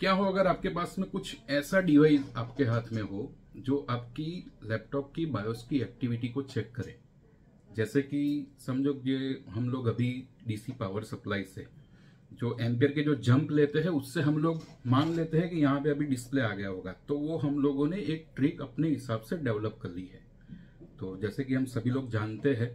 क्या हो अगर आपके पास में कुछ ऐसा डिवाइस आपके हाथ में हो जो आपकी लैपटॉप की बायोस की एक्टिविटी को चेक करे जैसे कि समझो ये हम लोग अभी डीसी पावर सप्लाई से जो एम्पियर के जो जंप लेते हैं उससे हम लोग मान लेते हैं कि यहाँ पे अभी डिस्प्ले आ गया होगा तो वो हम लोगों ने एक ट्रिक अपने हिसाब से डेवलप कर ली है तो जैसे कि हम सभी लोग जानते हैं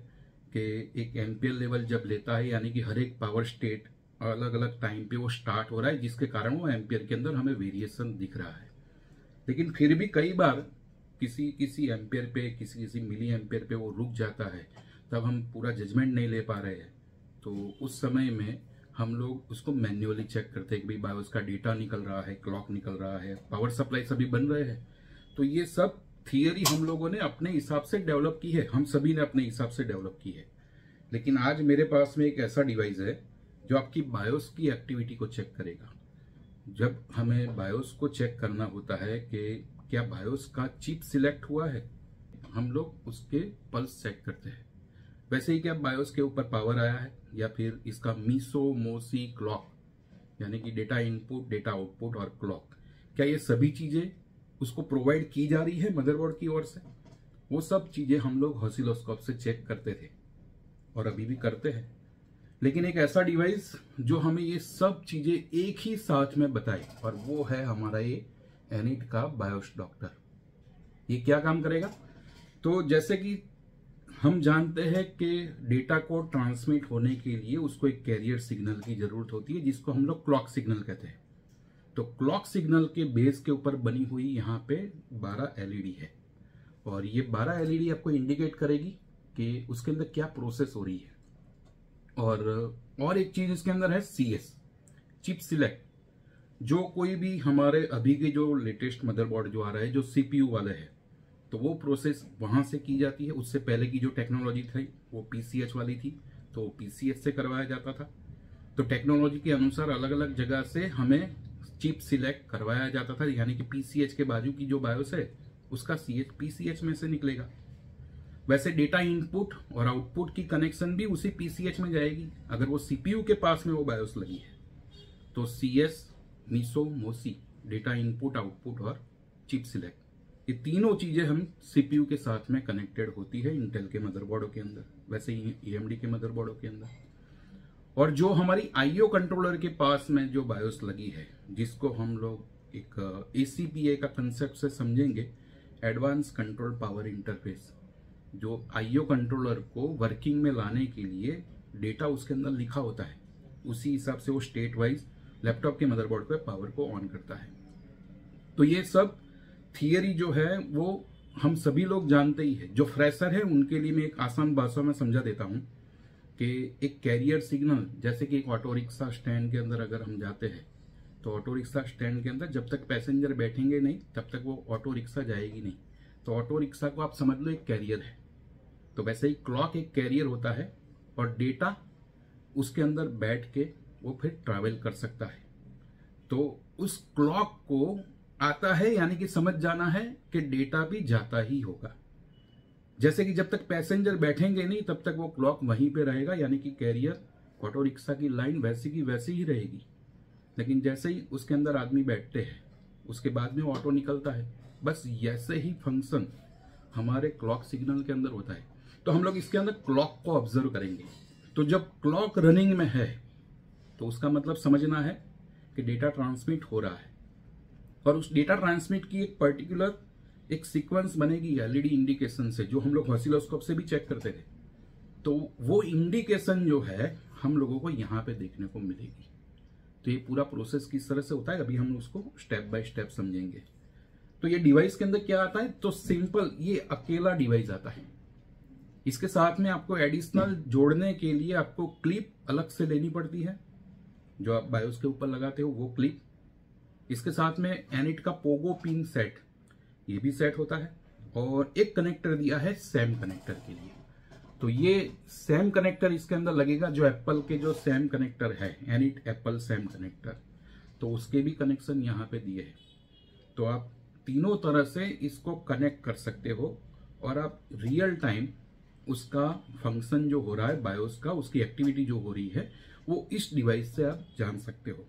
कि एक एम्पियर लेवल जब लेता है यानी कि हर एक पावर स्टेट अलग अलग टाइम पे वो स्टार्ट हो रहा है जिसके कारण वो एम्पियर के अंदर हमें वेरिएशन दिख रहा है लेकिन फिर भी कई बार किसी किसी एम्पियर पे किसी किसी मिली एम्पियर पे वो रुक जाता है तब हम पूरा जजमेंट नहीं ले पा रहे हैं तो उस समय में हम लोग उसको मैन्युअली चेक करते हैं कि भाई बायोस का डेटा निकल रहा है क्लॉक निकल रहा है पावर सप्लाई सभी बन रहे हैं तो ये सब थियरी हम लोगों ने अपने हिसाब से डेवलप की है हम सभी ने अपने हिसाब से डेवलप की है लेकिन आज मेरे पास में एक ऐसा डिवाइस है जो आपकी बायोस की एक्टिविटी को चेक करेगा जब हमें बायोस को चेक करना होता है कि क्या बायोस का चिप सिलेक्ट हुआ है हम लोग उसके पल्स चेक करते हैं वैसे ही क्या बायोस के ऊपर पावर आया है या फिर इसका मीसो मोसी क्लॉक यानी कि डेटा इनपुट डेटा आउटपुट और क्लॉक क्या ये सभी चीजें उसको प्रोवाइड की जा रही है मदरबोर्ड की ओर से वो सब चीजें हम लोग हॉसिलोस्कोप से चेक करते थे और अभी भी करते हैं लेकिन एक ऐसा डिवाइस जो हमें ये सब चीज़ें एक ही साथ में बताए और वो है हमारा ये एनिट का बायोस डॉक्टर ये क्या काम करेगा तो जैसे कि हम जानते हैं कि डेटा को ट्रांसमिट होने के लिए उसको एक कैरियर सिग्नल की ज़रूरत होती है जिसको हम लोग क्लॉक सिग्नल कहते हैं तो क्लॉक सिग्नल के बेस के ऊपर बनी हुई यहाँ पे 12 एलईडी e है और ये 12 एलईडी e आपको इंडिकेट करेगी कि उसके अंदर क्या प्रोसेस हो रही है और और एक चीज इसके अंदर है सी एस चिप सिलेक्ट जो कोई भी हमारे अभी के जो लेटेस्ट मदरबोर्ड जो आ रहा है जो सीपीयू वाला है तो वो प्रोसेस वहाँ से की जाती है उससे पहले की जो टेक्नोलॉजी थी वो पीसीएच वाली थी तो पीसीएच से करवाया जाता था तो टेक्नोलॉजी के अनुसार अलग अलग जगह से हमें चिप सिलेक्ट करवाया जाता था यानी कि पीसीएच के बाजू की जो बायोस है उसका सी एच पीसीएच में से निकलेगा वैसे डेटा इनपुट और आउटपुट की कनेक्शन भी उसी पीसीएच में जाएगी अगर वो सीपीयू के पास में वो बायोस लगी है तो सी S MISO MOSI data input output और चिप सिलेक्ट ये तीनों चीज़ें हम सीपीयू के साथ में कनेक्टेड होती है इंटेल के मदरबोर्डों के अंदर वैसे ही एएमडी के मदरबोर्डों के अंदर और जो हमारी आईओ कंट्रोलर के पास में जो बायोस लगी है जिसको हम लोग एक ए uh, का कंसेप्ट से समझेंगे एडवांस कंट्रोल पावर इंटरफेस जो आईओ कंट्रोलर को वर्किंग में लाने के लिए डेटा उसके अंदर लिखा होता है उसी हिसाब से वो स्टेट वाइज लैपटॉप के मदरबोर्ड पर पावर को ऑन करता है तो ये सब थियरी जो है वो हम सभी लोग जानते ही है जो फ्रेशर है उनके लिए मैं एक आसान भाषा में समझा देता हूँ कि एक कैरियर सिग्नल जैसे कि एक ऑटो रिक्शा स्टैंड के अंदर अगर हम जाते हैं तो ऑटो रिक्शा स्टैंड के अंदर जब तक पैसेंजर बैठेंगे नहीं तब तक वो ऑटो रिक्शा जाएगी नहीं तो ऑटो रिक्शा को आप समझ लो एक कैरियर है तो वैसे ही क्लॉक एक कैरियर होता है और डेटा उसके अंदर बैठ के वो फिर ट्रैवल कर सकता है तो उस क्लॉक को आता है यानी कि समझ जाना है कि डेटा भी जाता ही होगा जैसे कि जब तक पैसेंजर बैठेंगे नहीं तब तक वो क्लॉक वहीं पे रहेगा यानी कि कैरियर ऑटो रिक्शा की लाइन वैसी की वैसी ही रहेगी लेकिन जैसे ही उसके अंदर आदमी बैठते हैं उसके बाद में ऑटो निकलता है बस ऐसे ही फंक्शन हमारे क्लॉक सिग्नल के अंदर होता है तो हम लोग इसके अंदर क्लॉक को ऑब्जर्व करेंगे तो जब क्लॉक रनिंग में है तो उसका मतलब समझना है कि डेटा ट्रांसमिट हो रहा है और उस डेटा ट्रांसमिट की एक पर्टिकुलर एक सीक्वेंस बनेगी एलईडी इंडिकेशन से जो हम लोग हॉसिलोस्कोप से भी चेक करते थे तो वो इंडिकेशन जो है हम लोगों को यहाँ पे देखने को मिलेगी तो ये पूरा प्रोसेस किस तरह से होता है अभी हम उसको स्टेप बाय स्टेप समझेंगे तो ये डिवाइस के अंदर क्या आता है तो सिंपल ये अकेला डिवाइस आता है इसके साथ में आपको एडिशनल जोड़ने के लिए आपको क्लिप अलग से लेनी पड़ती है जो आप बायोस के ऊपर लगाते हो वो क्लिप इसके साथ में एनिट का पोगो पिन सेट ये भी सेट होता है और एक कनेक्टर दिया है सेम कनेक्टर के लिए तो ये सेम कनेक्टर इसके अंदर लगेगा जो एप्पल के जो सेम कनेक्टर है एनिट एप्पल सेम कनेक्टर तो उसके भी कनेक्शन यहाँ पे दिए हैं तो आप तीनों तरह से इसको कनेक्ट कर सकते हो और आप रियल टाइम उसका फंक्शन जो हो रहा है बायोस का उसकी एक्टिविटी जो हो रही है वो इस डिवाइस से आप जान सकते हो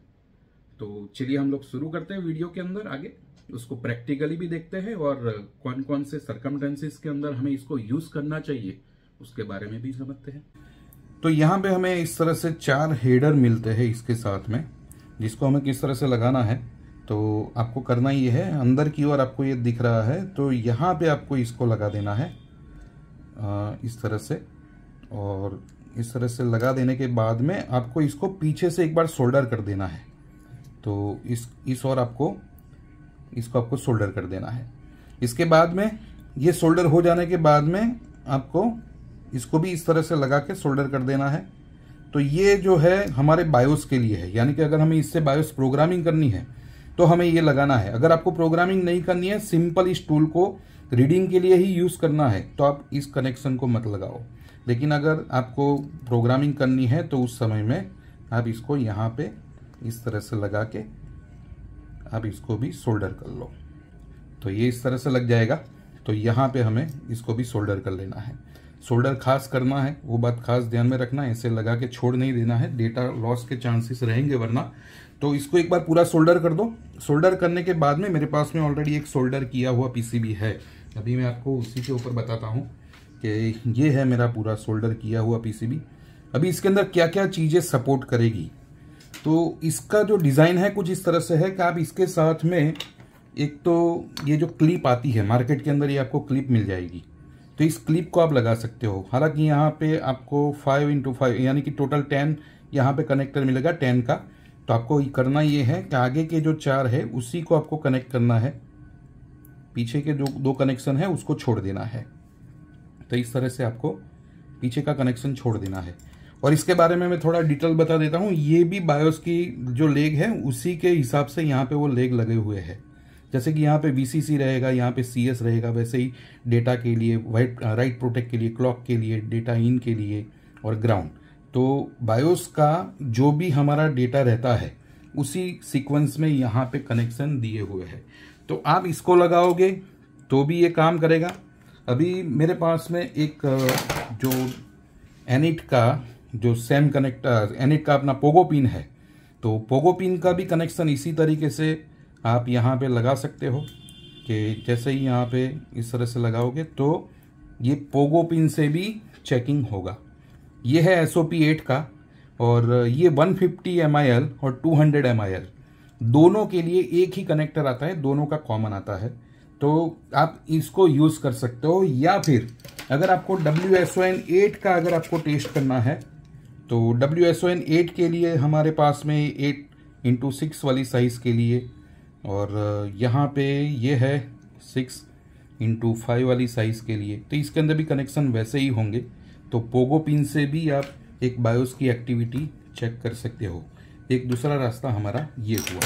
तो चलिए हम लोग शुरू करते हैं वीडियो के अंदर आगे उसको प्रैक्टिकली भी देखते हैं और कौन कौन से सर्कमटेंसेस के अंदर हमें इसको यूज करना चाहिए उसके बारे में भी समझते हैं तो यहाँ पे हमें इस तरह से चार हेडर मिलते हैं इसके साथ में जिसको हमें किस तरह से लगाना है तो आपको करना ये है अंदर की ओर आपको ये दिख रहा है तो यहाँ पे आपको इसको लगा देना है इस तरह से और इस तरह से लगा देने के बाद में आपको इसको पीछे से एक बार सोल्डर कर देना है तो इस इस और आपको इसको आपको सोल्डर कर देना है इसके बाद में ये सोल्डर हो जाने के बाद में आपको इसको भी इस तरह से लगा के सोल्डर कर देना है तो ये जो है हमारे बायोस के लिए है यानी कि अगर हमें इससे बायोस प्रोग्रामिंग करनी है तो हमें ये लगाना है अगर आपको प्रोग्रामिंग नहीं करनी है सिंपल इस टूल को रीडिंग के लिए ही यूज़ करना है तो आप इस कनेक्शन को मत लगाओ लेकिन अगर आपको प्रोग्रामिंग करनी है तो उस समय में आप इसको यहाँ पे इस तरह से लगा के आप इसको भी सोल्डर कर लो तो ये इस तरह से लग जाएगा तो यहाँ पे हमें इसको भी सोल्डर कर लेना है सोल्डर खास करना है वो बात खास ध्यान में रखना है ऐसे लगा के छोड़ नहीं देना है डेटा लॉस के चांसेस रहेंगे वरना तो इसको एक बार पूरा सोल्डर कर दो सोल्डर करने के बाद में मेरे पास में ऑलरेडी एक सोल्डर किया हुआ पीसीबी है अभी मैं आपको उसी के ऊपर बताता हूँ कि ये है मेरा पूरा सोल्डर किया हुआ पीसीबी अभी इसके अंदर क्या क्या चीज़ें सपोर्ट करेगी तो इसका जो डिज़ाइन है कुछ इस तरह से है कि आप इसके साथ में एक तो ये जो क्लिप आती है मार्केट के अंदर ये आपको क्लिप मिल जाएगी तो इस क्लिप को आप लगा सकते हो हालांकि यहाँ पे आपको फाइव इंटू फाइव यानी कि टोटल टेन यहाँ पे कनेक्टर मिलेगा टेन का तो आपको करना ये है कि आगे के जो चार है उसी को आपको कनेक्ट करना है पीछे के जो दो कनेक्शन है उसको छोड़ देना है तो इस तरह से आपको पीछे का कनेक्शन छोड़ देना है और इसके बारे में मैं थोड़ा डिटेल बता देता हूँ ये भी बायोस की जो लेग है उसी के हिसाब से यहाँ पे वो लेग लगे हुए हैं जैसे कि यहाँ पे वी रहेगा यहाँ पे सी रहेगा वैसे ही डेटा के लिए वाइट राइट प्रोटेक्ट के लिए क्लॉक के लिए डेटा इन के लिए और ग्राउंड तो बायोस का जो भी हमारा डेटा रहता है उसी सीक्वेंस में यहाँ पे कनेक्शन दिए हुए हैं तो आप इसको लगाओगे तो भी ये काम करेगा अभी मेरे पास में एक जो एनिट का जो सेम कनेक्टर एनिट का अपना पोगो पिन है तो पोगो पिन का भी कनेक्शन इसी तरीके से आप यहाँ पे लगा सकते हो कि जैसे ही यहाँ पे इस तरह से लगाओगे तो ये पोगो पिन से भी चेकिंग होगा ये है एस ओ पी एट का और ये 150 फिफ्टी और 200 हंड्रेड दोनों के लिए एक ही कनेक्टर आता है दोनों का कॉमन आता है तो आप इसको यूज़ कर सकते हो या फिर अगर आपको W S O N eight का अगर आपको टेस्ट करना है तो W S O N eight के लिए हमारे पास में एट इंटू सिक्स वाली साइज़ के लिए और यहाँ पे ये है सिक्स इंटू फाइव वाली साइज़ के लिए तो इसके अंदर भी कनेक्शन वैसे ही होंगे तो पोगो पिन से भी आप एक बायोस की एक्टिविटी चेक कर सकते हो एक दूसरा रास्ता हमारा ये हुआ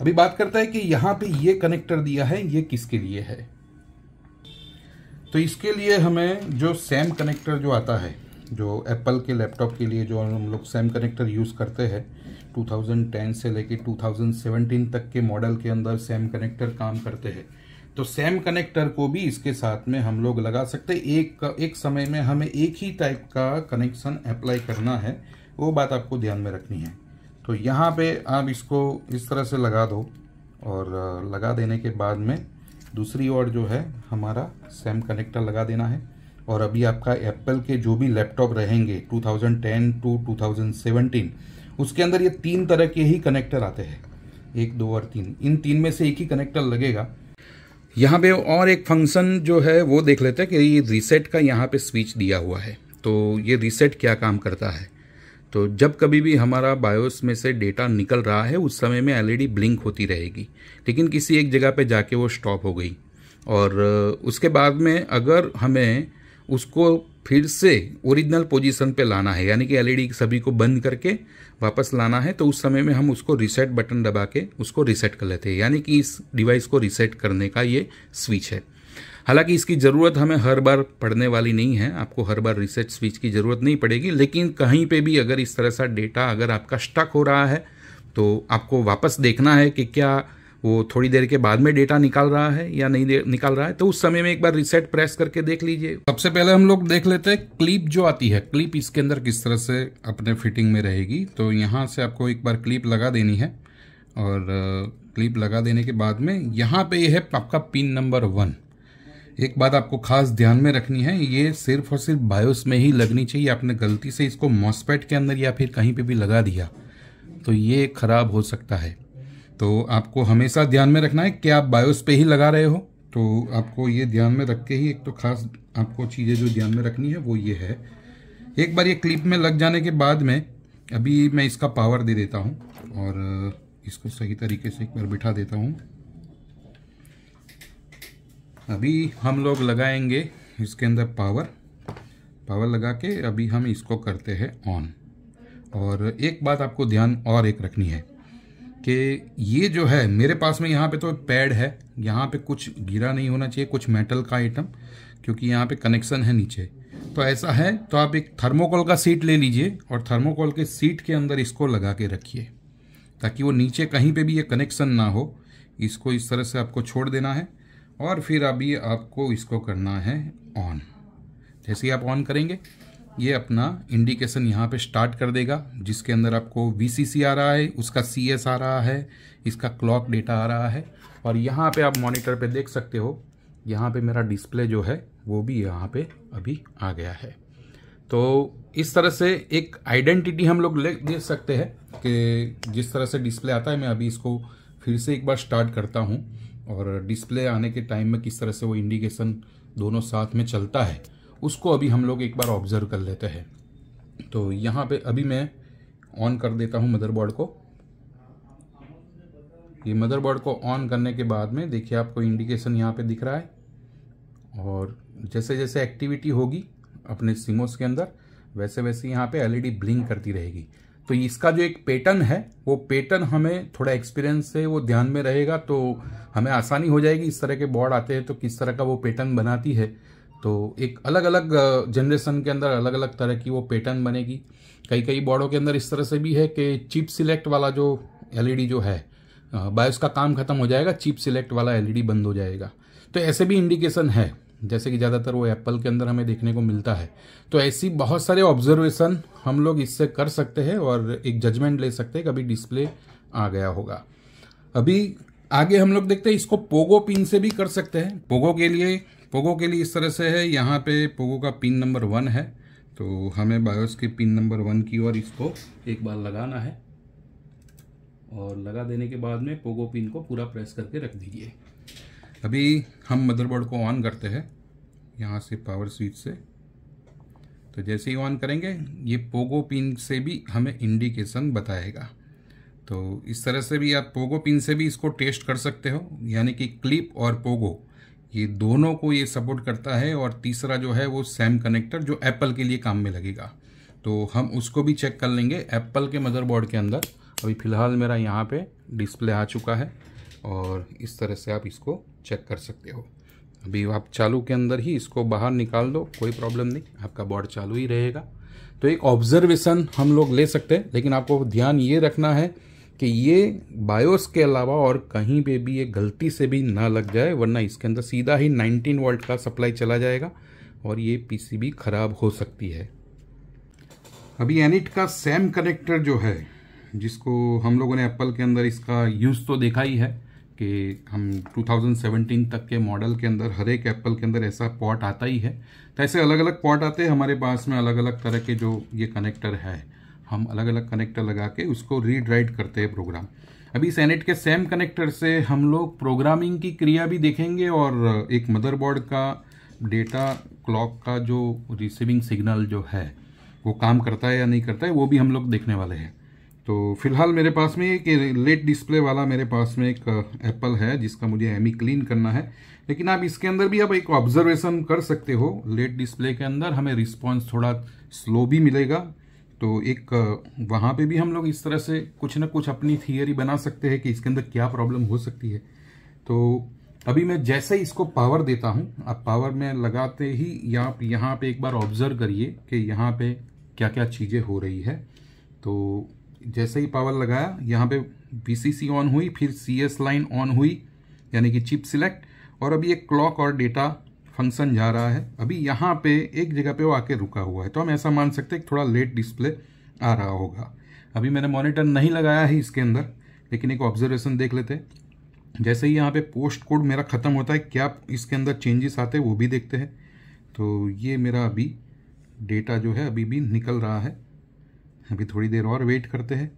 अभी बात करता है कि यहाँ पे ये कनेक्टर दिया है ये किसके लिए है तो इसके लिए हमें जो सेम कनेक्टर जो आता है जो एप्पल के लैपटॉप के लिए जो हम लोग सेम कनेक्टर यूज़ करते हैं 2010 से लेके 2017 तक के मॉडल के अंदर सेम कनेक्टर काम करते हैं तो सेम कनेक्टर को भी इसके साथ में हम लोग लगा सकते एक एक समय में हमें एक ही टाइप का कनेक्शन अप्लाई करना है वो बात आपको ध्यान में रखनी है तो यहाँ पे आप इसको इस तरह से लगा दो और लगा देने के बाद में दूसरी ओर जो है हमारा सेम कनेक्टर लगा देना है और अभी आपका एप्पल के जो भी लैपटॉप रहेंगे 2010 टू 2017 उसके अंदर ये तीन तरह के ही कनेक्टर आते हैं एक दो और तीन इन तीन में से एक ही कनेक्टर लगेगा यहाँ पे और एक फंक्शन जो है वो देख लेते हैं कि ये रीसेट का यहाँ पे स्विच दिया हुआ है तो ये रीसेट क्या काम करता है तो जब कभी भी हमारा बायोस में से डेटा निकल रहा है उस समय में एलईडी ब्लिंक e होती रहेगी लेकिन किसी एक जगह पे जाके वो स्टॉप हो गई और उसके बाद में अगर हमें उसको फिर से ओरिजिनल पोजीशन पे लाना है यानी कि एलईडी e सभी को बंद करके वापस लाना है तो उस समय में हम उसको रिसेट बटन दबा के उसको रिसेट कर लेते हैं यानी कि इस डिवाइस को रिसेट करने का ये स्विच है हालांकि इसकी ज़रूरत हमें हर बार पड़ने वाली नहीं है आपको हर बार रिसेट स्विच की ज़रूरत नहीं पड़ेगी लेकिन कहीं पे भी अगर इस तरह सा डेटा अगर आपका स्टक हो रहा है तो आपको वापस देखना है कि क्या वो थोड़ी देर के बाद में डेटा निकाल रहा है या नहीं निकाल रहा है तो उस समय में एक बार रिसेट प्रेस करके देख लीजिए सबसे पहले हम लोग देख लेते हैं क्लिप जो आती है क्लिप इसके अंदर किस तरह से अपने फिटिंग में रहेगी तो यहाँ से आपको एक बार क्लिप लगा देनी है और क्लिप लगा देने के बाद में यहाँ पे ये यह है आपका पिन नंबर वन एक बात आपको खास ध्यान में रखनी है ये सिर्फ और सिर्फ बायोस में ही लगनी चाहिए आपने गलती से इसको मॉसपेट के अंदर या फिर कहीं पे भी लगा दिया तो ये खराब हो सकता है तो आपको हमेशा ध्यान में रखना है कि आप बायोस पे ही लगा रहे हो तो आपको ये ध्यान में रख के ही एक तो खास आपको चीज़ें जो ध्यान में रखनी है वो ये है एक बार ये क्लिप में लग जाने के बाद में अभी मैं इसका पावर दे देता हूँ और इसको सही तरीके से एक बार बिठा देता हूँ अभी हम लोग लगाएंगे इसके अंदर पावर पावर लगा के अभी हम इसको करते हैं ऑन और एक बात आपको ध्यान और एक रखनी है कि ये जो है मेरे पास में यहाँ पे तो पैड है यहाँ पे कुछ गिरा नहीं होना चाहिए कुछ मेटल का आइटम क्योंकि यहाँ पे कनेक्शन है नीचे तो ऐसा है तो आप एक थर्मोकोल का सीट ले लीजिए और थर्मोकोल के सीट के अंदर इसको लगा के रखिए ताकि वो नीचे कहीं पे भी ये कनेक्शन ना हो इसको इस तरह से आपको छोड़ देना है और फिर अभी आपको इसको करना है ऑन जैसे ही आप ऑन करेंगे ये अपना इंडिकेशन यहाँ पे स्टार्ट कर देगा जिसके अंदर आपको वी आ रहा है उसका सी आ रहा है इसका क्लॉक डेटा आ रहा है और यहाँ पे आप मॉनिटर पे देख सकते हो यहाँ पे मेरा डिस्प्ले जो है वो भी यहाँ पे अभी आ गया है तो इस तरह से एक आइडेंटिटी हम लोग ले दे सकते हैं कि जिस तरह से डिस्प्ले आता है मैं अभी इसको फिर से एक बार स्टार्ट करता हूँ और डिस्प्ले आने के टाइम में किस तरह से वो इंडिकेशन दोनों साथ में चलता है उसको अभी हम लोग एक बार ऑब्ज़र्व कर लेते हैं तो यहाँ पे अभी मैं ऑन कर देता हूँ मदरबोर्ड को ये मदरबोर्ड को ऑन करने के बाद में देखिए आपको इंडिकेशन यहाँ पे दिख रहा है और जैसे जैसे एक्टिविटी होगी अपने सिमोस के अंदर वैसे वैसे यहाँ पे एलईडी ब्लिंक e करती रहेगी तो इसका जो एक पैटर्न है वो पैटर्न हमें थोड़ा एक्सपीरियंस से वो ध्यान में रहेगा तो हमें आसानी हो जाएगी इस तरह के बोर्ड आते हैं तो किस तरह का वो पैटर्न बनाती है तो एक अलग अलग जनरेशन के अंदर अलग अलग तरह की वो पैटर्न बनेगी कई कई बोर्डों के अंदर इस तरह से भी है कि चिप सिलेक्ट वाला जो एल जो है बायोस का काम खत्म हो जाएगा चिप सिलेक्ट वाला एल बंद हो जाएगा तो ऐसे भी इंडिकेशन है जैसे कि ज़्यादातर वो एप्पल के अंदर हमें देखने को मिलता है तो ऐसी बहुत सारे ऑब्जर्वेशन हम लोग इससे कर सकते हैं और एक जजमेंट ले सकते हैं कभी डिस्प्ले आ गया होगा अभी आगे हम लोग देखते हैं इसको पोगो पिन से भी कर सकते हैं पोगो के लिए पोगो के लिए इस तरह से है यहाँ पे पोगो का पिन नंबर वन है तो हमें बायोस के पिन नंबर वन की ओर इसको एक बार लगाना है और लगा देने के बाद में पोगो पिन को पूरा प्रेस करके रख दीजिए अभी हम मदरबोर्ड को ऑन करते हैं यहाँ से पावर स्विच से तो जैसे ही ऑन करेंगे ये पोगो पिन से भी हमें इंडिकेशन बताएगा तो इस तरह से भी आप पोगो पिन से भी इसको टेस्ट कर सकते हो यानी कि क्लिप और पोगो ये दोनों को ये सपोर्ट करता है और तीसरा जो है वो सैम कनेक्टर जो एप्पल के लिए काम में लगेगा तो हम उसको भी चेक कर लेंगे एप्पल के मदरबोर्ड के अंदर अभी फ़िलहाल मेरा यहाँ पे डिस्प्ले आ चुका है और इस तरह से आप इसको चेक कर सकते हो अभी आप चालू के अंदर ही इसको बाहर निकाल दो कोई प्रॉब्लम नहीं आपका बोर्ड चालू ही रहेगा तो एक ऑब्जर्वेशन हम लोग ले सकते हैं लेकिन आपको ध्यान ये रखना है कि ये बायोस के अलावा और कहीं पे भी ये गलती से भी ना लग जाए वरना इसके अंदर सीधा ही 19 वोल्ट का सप्लाई चला जाएगा और ये पीसीबी ख़राब हो सकती है अभी एनिट का सेम कनेक्टर जो है जिसको हम लोगों ने एप्पल के अंदर इसका यूज़ तो देखा ही है कि हम 2017 तक के मॉडल के अंदर हर एक एप्पल के अंदर ऐसा पॉट आता ही है तो ऐसे अलग अलग पॉट आते हैं हमारे पास में अलग अलग तरह के जो ये कनेक्टर है हम अलग अलग कनेक्टर लगा के उसको रीड राइट करते हैं प्रोग्राम अभी सैनेट के सेम कनेक्टर से हम लोग प्रोग्रामिंग की क्रिया भी देखेंगे और एक मदरबोर्ड का डेटा क्लॉक का जो रिसीविंग सिग्नल जो है वो काम करता है या नहीं करता है वो भी हम लोग देखने वाले हैं तो फिलहाल मेरे पास में एक लेट डिस्प्ले वाला मेरे पास में एक एप्पल uh, है जिसका मुझे एम क्लीन e करना है लेकिन आप इसके अंदर भी आप एक ऑब्जर्वेशन कर सकते हो लेट डिस्प्ले के अंदर हमें रिस्पॉन्स थोड़ा स्लो भी मिलेगा तो एक वहाँ पे भी हम लोग इस तरह से कुछ ना कुछ अपनी थियोरी बना सकते हैं कि इसके अंदर क्या प्रॉब्लम हो सकती है तो अभी मैं जैसे ही इसको पावर देता हूँ आप पावर में लगाते ही यहाँ यहाँ पे एक बार ऑब्जर्व करिए कि यहाँ पे क्या क्या चीज़ें हो रही है तो जैसे ही पावर लगाया यहाँ पे वी ऑन हुई फिर सी लाइन ऑन हुई यानी कि चिप सिलेक्ट और अभी एक क्लॉक और डेटा फंक्शन जा रहा है अभी यहाँ पे एक जगह पे वो आके रुका हुआ है तो हम ऐसा मान सकते हैं कि थोड़ा लेट डिस्प्ले आ रहा होगा अभी मैंने मॉनिटर नहीं लगाया है इसके अंदर लेकिन एक ऑब्जर्वेशन देख लेते हैं जैसे ही यहाँ पे पोस्ट कोड मेरा ख़त्म होता है क्या इसके अंदर चेंजेस आते हैं वो भी देखते हैं तो ये मेरा अभी डेटा जो है अभी भी निकल रहा है अभी थोड़ी देर और वेट करते हैं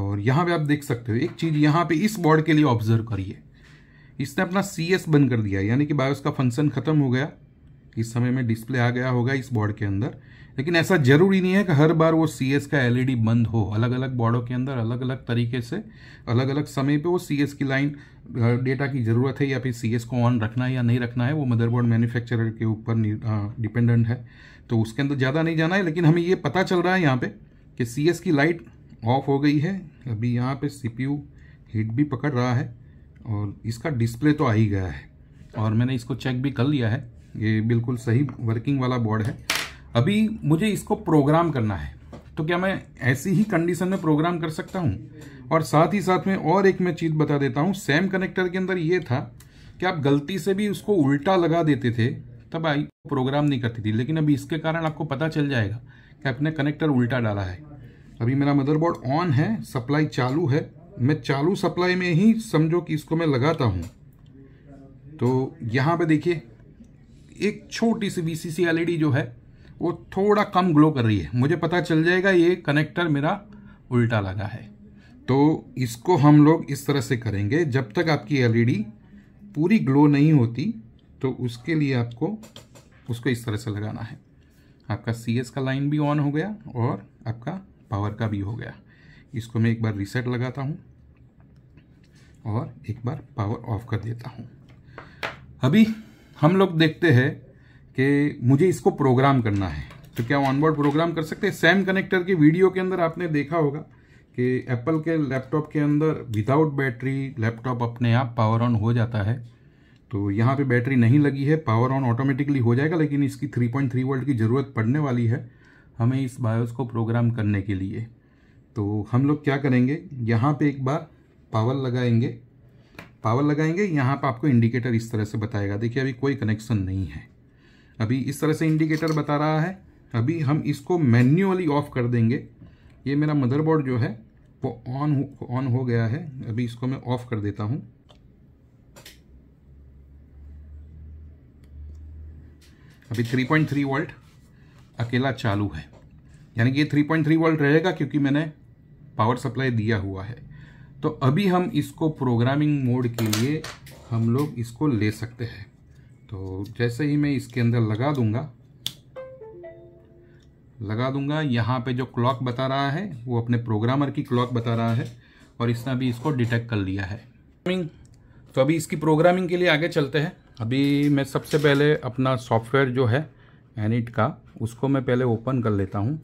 और यहाँ पे आप देख सकते हो एक चीज़ यहाँ पे इस बॉर्ड के लिए ऑब्जर्व करिए इसने अपना सी एस बंद कर दिया यानी कि बायोस का फंक्शन खत्म हो गया इस समय में डिस्प्ले आ गया होगा इस बोर्ड के अंदर लेकिन ऐसा जरूरी नहीं है कि हर बार वो सी एस का एलईडी e बंद हो अलग अलग बोर्डों के अंदर अलग अलग तरीके से अलग अलग समय पे वो सी एस की लाइन डेटा की ज़रूरत है या फिर सी एस को ऑन रखना है या नहीं रखना है वो मदरबोर्ड मैन्युफैक्चरर के ऊपर डिपेंडेंट है तो उसके अंदर ज़्यादा नहीं जाना है लेकिन हमें ये पता चल रहा है यहाँ पर कि सी एस की लाइट ऑफ हो गई है अभी यहाँ पर सी पी यू हीट भी पकड़ रहा है और इसका डिस्प्ले तो आ ही गया है और मैंने इसको चेक भी कर लिया है ये बिल्कुल सही वर्किंग वाला बोर्ड है अभी मुझे इसको प्रोग्राम करना है तो क्या मैं ऐसी ही कंडीशन में प्रोग्राम कर सकता हूँ और साथ ही साथ में और एक मैं चीज़ बता देता हूँ सेम कनेक्टर के अंदर ये था कि आप गलती से भी उसको उल्टा लगा देते थे तब आई प्रोग्राम नहीं करती थी लेकिन अभी इसके कारण आपको पता चल जाएगा कि आपने कनेक्टर उल्टा डाला है अभी मेरा मदरबोर्ड ऑन है सप्लाई चालू है मैं चालू सप्लाई में ही समझो कि इसको मैं लगाता हूँ तो यहाँ पे देखिए एक छोटी सी वीसीसी सी e जो है वो थोड़ा कम ग्लो कर रही है मुझे पता चल जाएगा ये कनेक्टर मेरा उल्टा लगा है तो इसको हम लोग इस तरह से करेंगे जब तक आपकी एलईडी e पूरी ग्लो नहीं होती तो उसके लिए आपको उसको इस तरह से लगाना है आपका सी का लाइन भी ऑन हो गया और आपका पावर का भी हो गया इसको मैं एक बार रीसेट लगाता हूँ और एक बार पावर ऑफ कर देता हूँ अभी हम लोग देखते हैं कि मुझे इसको प्रोग्राम करना है तो क्या ऑनबोर्ड प्रोग्राम कर सकते हैं सैम कनेक्टर की वीडियो के अंदर आपने देखा होगा कि एप्पल के लैपटॉप के अंदर विदाउट बैटरी लैपटॉप अपने आप पावर ऑन हो जाता है तो यहाँ पे बैटरी नहीं लगी है पावर ऑन ऑटोमेटिकली हो जाएगा लेकिन इसकी 3.3 वोल्ट की ज़रूरत पड़ने वाली है हमें इस बायोस को प्रोग्राम करने के लिए तो हम लोग क्या करेंगे यहाँ पे एक बार पावर लगाएंगे पावर लगाएंगे यहाँ पर आपको इंडिकेटर इस तरह से बताएगा देखिए अभी कोई कनेक्शन नहीं है अभी इस तरह से इंडिकेटर बता रहा है अभी हम इसको मैन्युअली ऑफ कर देंगे ये मेरा मदरबोर्ड जो है वो ऑन ऑन हो, गया है अभी इसको मैं ऑफ कर देता हूँ अभी 3.3 वोल्ट अकेला चालू है यानी कि ये 3.3 वोल्ट रहेगा क्योंकि मैंने पावर सप्लाई दिया हुआ है तो अभी हम इसको प्रोग्रामिंग मोड के लिए हम लोग इसको ले सकते हैं तो जैसे ही मैं इसके अंदर लगा दूंगा लगा दूंगा यहाँ पे जो क्लॉक बता रहा है वो अपने प्रोग्रामर की क्लॉक बता रहा है और इसने अभी इसको डिटेक्ट कर लिया है तो अभी इसकी प्रोग्रामिंग के लिए आगे चलते हैं अभी मैं सबसे पहले अपना सॉफ्टवेयर जो है एनिट का उसको मैं पहले ओपन कर लेता हूँ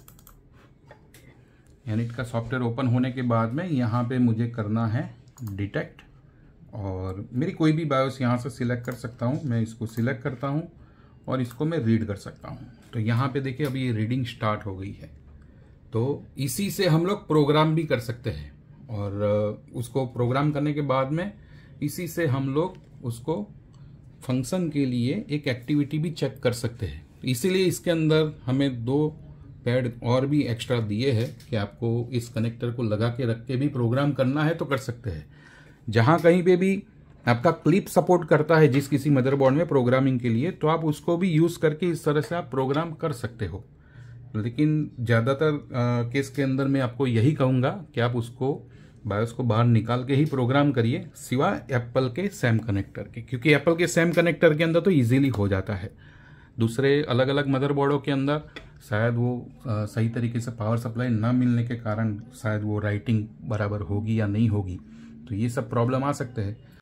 यानी का सॉफ्टवेयर ओपन होने के बाद में यहाँ पे मुझे करना है डिटेक्ट और मेरी कोई भी बायोस यहाँ से सिलेक्ट कर सकता हूँ मैं इसको सिलेक्ट करता हूँ और इसको मैं रीड कर सकता हूँ तो यहाँ पे देखिए अभी ये रीडिंग स्टार्ट हो गई है तो इसी से हम लोग प्रोग्राम भी कर सकते हैं और उसको प्रोग्राम करने के बाद में इसी से हम लोग उसको फंक्शन के लिए एक एक्टिविटी भी चेक कर सकते हैं इसीलिए इसके अंदर हमें दो पैड और भी एक्स्ट्रा दिए हैं कि आपको इस कनेक्टर को लगा के रख के भी प्रोग्राम करना है तो कर सकते हैं जहाँ कहीं पे भी आपका क्लिप सपोर्ट करता है जिस किसी मदरबोर्ड में प्रोग्रामिंग के लिए तो आप उसको भी यूज़ करके इस तरह से आप प्रोग्राम कर सकते हो लेकिन ज़्यादातर केस के अंदर मैं आपको यही कहूँगा कि आप उसको बायोस को बाहर निकाल के ही प्रोग्राम करिए सिवा एप्पल के सैम कनेक्टर के क्योंकि एप्पल के सैम कनेक्टर के अंदर तो ईजिली हो जाता है दूसरे अलग अलग मदरबोर्डों के अंदर शायद वो सही तरीके से पावर सप्लाई ना मिलने के कारण शायद वो राइटिंग बराबर होगी या नहीं होगी तो ये सब प्रॉब्लम आ सकते हैं